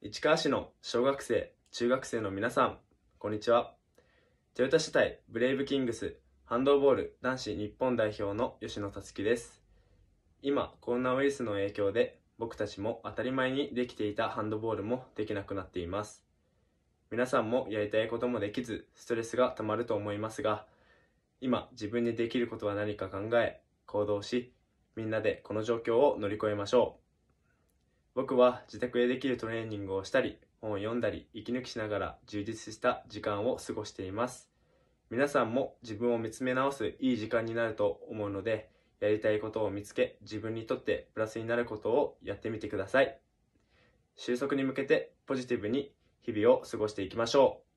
市川市の小学生、中学生の皆さん、こんにちは。トヨタ市体ブレイブキングスハンドボール男子日本代表の吉野たつきです。今、コロナウイルスの影響で僕たちも当たり前にできていたハンドボールもできなくなっています。皆さんもやりたいこともできず、ストレスがたまると思いますが、今自分にできることは何か考え、行動し、みんなでこの状況を乗り越えましょう。僕は自宅でできるトレーニングをしたり、本を読んだり、息抜きしながら充実した時間を過ごしています。皆さんも自分を見つめ直すいい時間になると思うので、やりたいことを見つけ、自分にとってプラスになることをやってみてください。収束に向けてポジティブに日々を過ごしていきましょう。